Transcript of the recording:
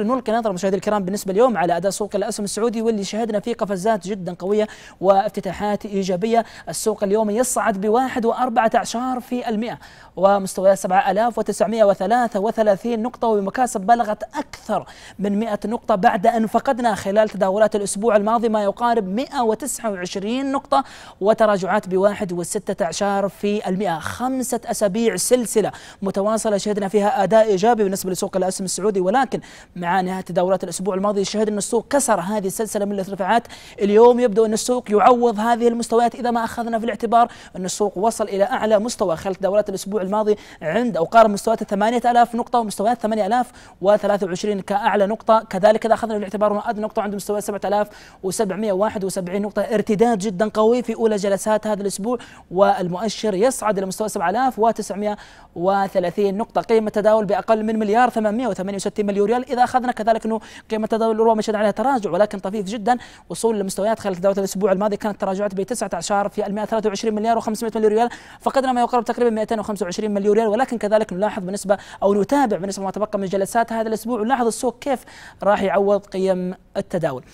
نلقي نظرة مشاهدي الكرام بالنسبة اليوم على أداء سوق الأسهم السعودي واللي شهدنا فيه قفزات جدا قوية وافتتاحات إيجابية السوق اليوم يصعد بواحد وأربعة عشر في المئة ومستويات 7933 نقطة وبمكاسب بلغت أكثر من 100 نقطة بعد أن فقدنا خلال تداولات الأسبوع الماضي ما يقارب 129 نقطة وتراجعات بواحد وستة عشر في المئة خمسة أسابيع سلسلة متواصلة شهدنا فيها أداء إيجابي بالنسبة لسوق الأسهم السعودي ولكن مع مع نهاية تداولات الأسبوع الماضي شهد أن السوق كسر هذه السلسلة من الارتفاعات اليوم يبدو أن السوق يعوض هذه المستويات إذا ما أخذنا في الاعتبار أن السوق وصل إلى أعلى مستوى خلال تداولات الأسبوع الماضي عند أو قارب مستويات 8000 نقطة ومستويات 8023 كأعلى نقطة كذلك إذا أخذنا في الاعتبار أن أدنى نقطة عند مستوى 7771 نقطة ارتداد جدا قوي في أولى جلسات هذا الأسبوع والمؤشر يصعد إلى مستوى 7930 نقطة قيمة تداول بأقل من مليار 868 مليون ريال إذا اخذنا كذلك انه قيمه تداول الاوروبا مشينا عليها تراجع ولكن طفيف جدا وصول لمستويات خلال تداولات الاسبوع الماضي كانت تراجعات ب 19 في 123 مليار و500 مليون ريال فقدنا ما يقارب تقريبا 225 مليون ريال ولكن كذلك نلاحظ بالنسبه او نتابع بالنسبه ما تبقى من جلسات هذا الاسبوع ونلاحظ السوق كيف راح يعوض قيم التداول